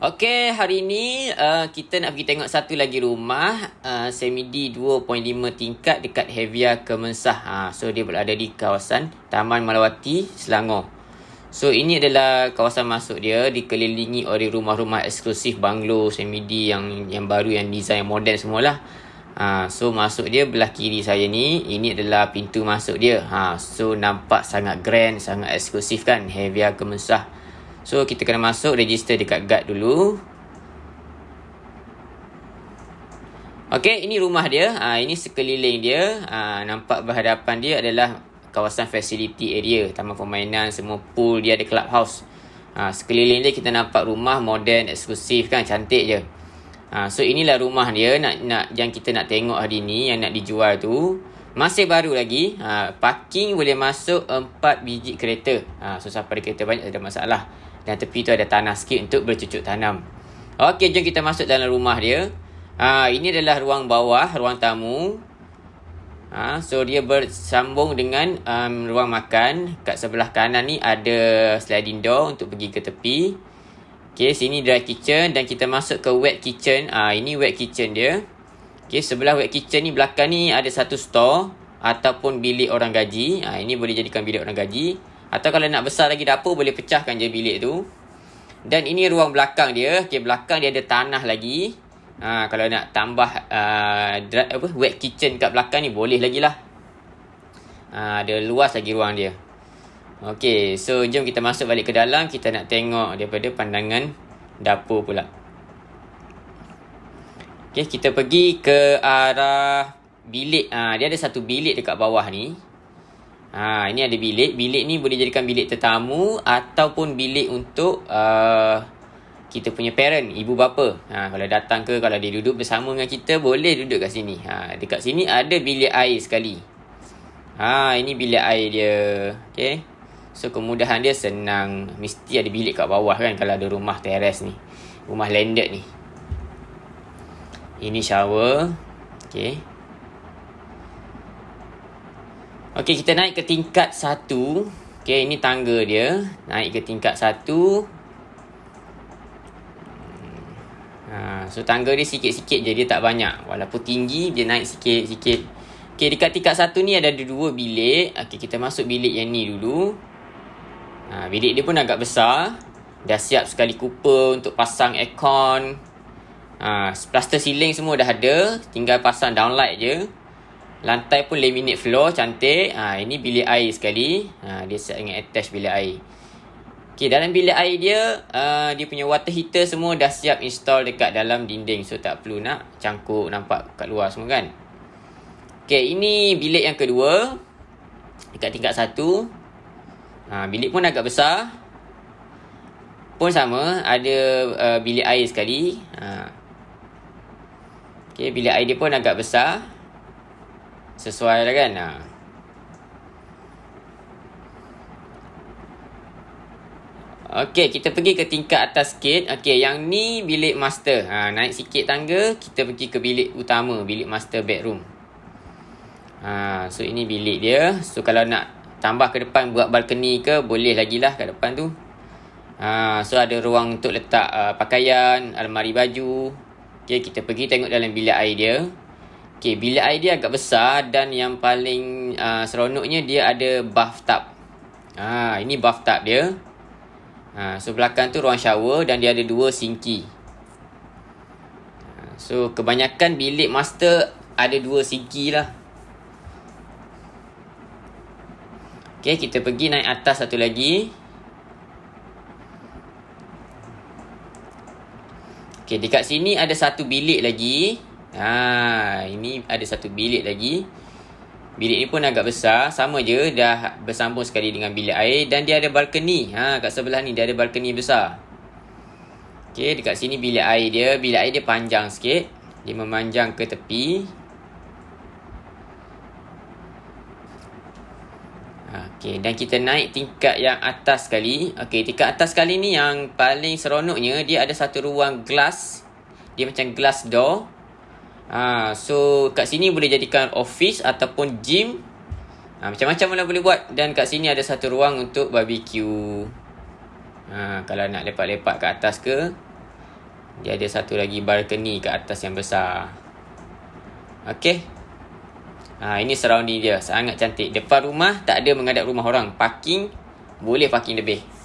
Okey, hari ini uh, kita nak pergi tengok satu lagi rumah uh, semi D 2.5 tingkat dekat Havia Kemensah. Ha, so dia berada di kawasan Taman Malawati, Selangor. So ini adalah kawasan masuk dia dikelilingi oleh rumah-rumah eksklusif banglo semi D yang yang baru yang design moden semualah. Ha, so masuk dia belah kiri saya ni Ini adalah pintu masuk dia ha, So nampak sangat grand Sangat eksklusif kan Heavier Kemensah. So kita kena masuk register dekat guard dulu Okay, ini rumah dia ha, Ini sekeliling dia ha, Nampak berhadapan dia adalah Kawasan facility area Taman permainan, semua pool Dia ada clubhouse ha, Sekeliling dia kita nampak rumah Modern, eksklusif kan Cantik je ha, So inilah rumah dia nak, nak Yang kita nak tengok hari ni Yang nak dijual tu masih baru lagi ha, Parking boleh masuk empat biji kereta ha, So siapa ada kereta banyak ada masalah dan tepi tu ada tanah sikit untuk bercucuk tanam. Okey, jom kita masuk dalam rumah dia. Ha, ini adalah ruang bawah, ruang tamu. Ha, so, dia bersambung dengan um, ruang makan. Kat sebelah kanan ni ada sliding door untuk pergi ke tepi. Okey, sini dry kitchen dan kita masuk ke wet kitchen. Ha, ini wet kitchen dia. Okey, sebelah wet kitchen ni belakang ni ada satu store ataupun bilik orang gaji. Ha, ini boleh jadikan bilik orang gaji. Atau kalau nak besar lagi dapur boleh pecahkan je bilik tu. Dan ini ruang belakang dia. Okey, belakang dia ada tanah lagi. Ha, kalau nak tambah uh, ah, dry, apa wet kitchen kat belakang ni boleh lagi lah. Ha, ada luas lagi ruang dia. Okey, so jom kita masuk balik ke dalam. Kita nak tengok daripada pandangan dapur pula. Okey, kita pergi ke arah bilik. Ha, dia ada satu bilik dekat bawah ni. Ha, ini ada bilik. Bilik ni boleh jadikan bilik tetamu ataupun bilik untuk uh, kita punya parent, ibu bapa. Ha, kalau datang ke, kalau dia duduk bersama dengan kita, boleh duduk kat sini. Ha, dekat sini ada bilik air sekali. Ha, ini bilik air dia. Okay. So, kemudahan dia senang. Mesti ada bilik kat bawah kan kalau ada rumah teres ni. Rumah landed ni. Ini shower. Okay. Okey, kita naik ke tingkat satu. Okey, ini tangga dia. Naik ke tingkat satu. Hmm. Ha, so, tangga dia sikit-sikit je. Dia tak banyak. Walaupun tinggi, dia naik sikit-sikit. Okey, dekat tingkat satu ni ada dua bilik. Okey, kita masuk bilik yang ni dulu. Ha, bilik dia pun agak besar. Dah siap sekali Cooper untuk pasang aircon. Ha, plaster ceiling semua dah ada. Tinggal pasang downlight je. Lantai pun laminate floor cantik. Ha, ini bilik air sekali. Ha, dia set dengan attach bilik air. Okay, dalam bilik air dia, uh, dia punya water heater semua dah siap install dekat dalam dinding. So, tak perlu nak cangkuk nampak kat luar semua kan. Okay, ini bilik yang kedua. Dekat tingkat satu. Ha, bilik pun agak besar. Pun sama, ada uh, bilik air sekali. Ha. Okay, bilik air dia pun agak besar. Sesuai lah kan ah. Okey, kita pergi ke tingkat atas sikit. Okey, yang ni bilik master. Ha, naik sikit tangga, kita pergi ke bilik utama, bilik master bedroom. Ha, so ini bilik dia. So kalau nak tambah ke depan buat balcony ke, boleh lagi lah ke depan tu. Ha, so ada ruang untuk letak uh, pakaian, almari baju. Okey, kita pergi tengok dalam bilik air dia. Okay, bilik air dia agak besar dan yang paling uh, seronoknya dia ada bathtub. Ha, ini bathtub dia. Ha, so, belakang tu ruang shower dan dia ada dua sinki. So, kebanyakan bilik master ada dua sinki lah. Okay, kita pergi naik atas satu lagi. Okay, dekat sini ada satu bilik lagi. Okay. Ha, ini ada satu bilik lagi. Bilik ni pun agak besar. Sama je. Dah bersambung sekali dengan bilik air. Dan dia ada balkoni. Ha, kat sebelah ni dia ada balkoni besar. Okay, dekat sini bilik air dia. Bilik air dia panjang sikit. Dia memanjang ke tepi. Ha, okay, dan kita naik tingkat yang atas sekali. Okay, tingkat atas sekali ni yang paling seronoknya dia ada satu ruang glass. Dia macam glass door. Ha, so kat sini boleh jadikan office ataupun gym. Ha, macam-macam mana boleh buat. Dan kat sini ada satu ruang untuk barbecue. Ha, kalau nak lepak-lepak kat atas ke. Dia ada satu lagi balcony kat atas yang besar. Okay. Ha, ini surrounding dia. Sangat cantik. Depan rumah tak ada mengadap rumah orang. Parking boleh parking lebih.